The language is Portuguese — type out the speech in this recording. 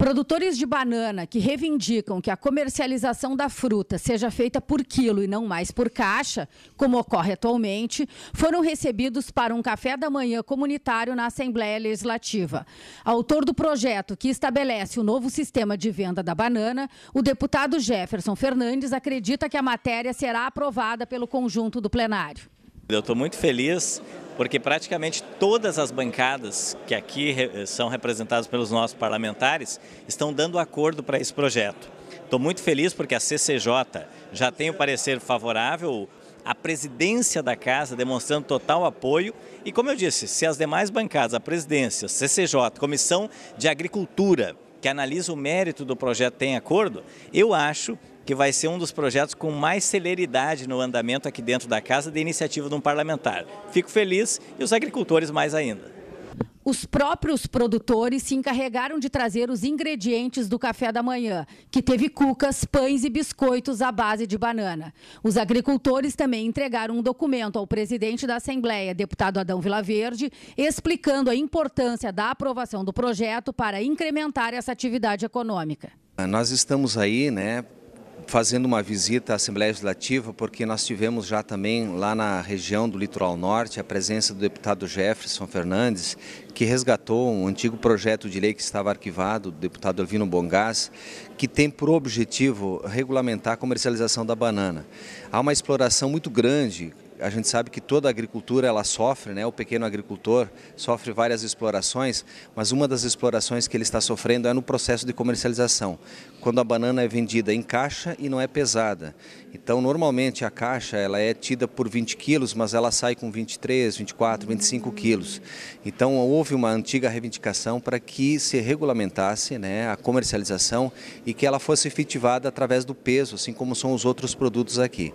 Produtores de banana que reivindicam que a comercialização da fruta seja feita por quilo e não mais por caixa, como ocorre atualmente, foram recebidos para um café da manhã comunitário na Assembleia Legislativa. Autor do projeto que estabelece o novo sistema de venda da banana, o deputado Jefferson Fernandes acredita que a matéria será aprovada pelo conjunto do plenário. Eu estou muito feliz porque praticamente todas as bancadas que aqui eh, são representadas pelos nossos parlamentares estão dando acordo para esse projeto. Estou muito feliz porque a CCJ já tem o parecer favorável, a presidência da casa demonstrando total apoio. E como eu disse, se as demais bancadas, a presidência, CCJ, Comissão de Agricultura, que analisa o mérito do projeto tem acordo, eu acho que vai ser um dos projetos com mais celeridade no andamento aqui dentro da casa de iniciativa de um parlamentar. Fico feliz e os agricultores mais ainda os próprios produtores se encarregaram de trazer os ingredientes do café da manhã, que teve cucas, pães e biscoitos à base de banana. Os agricultores também entregaram um documento ao presidente da Assembleia, deputado Adão Vilaverde, explicando a importância da aprovação do projeto para incrementar essa atividade econômica. Nós estamos aí, né, fazendo uma visita à Assembleia Legislativa, porque nós tivemos já também lá na região do Litoral Norte a presença do deputado Jefferson Fernandes, que resgatou um antigo projeto de lei que estava arquivado, do deputado Alvino Bongás, que tem por objetivo regulamentar a comercialização da banana. Há uma exploração muito grande a gente sabe que toda a agricultura ela sofre, né? O pequeno agricultor sofre várias explorações, mas uma das explorações que ele está sofrendo é no processo de comercialização, quando a banana é vendida em caixa e não é pesada. Então, normalmente a caixa ela é tida por 20 quilos, mas ela sai com 23, 24, 25 quilos. Então, houve uma antiga reivindicação para que se regulamentasse, né, a comercialização e que ela fosse efetivada através do peso, assim como são os outros produtos aqui.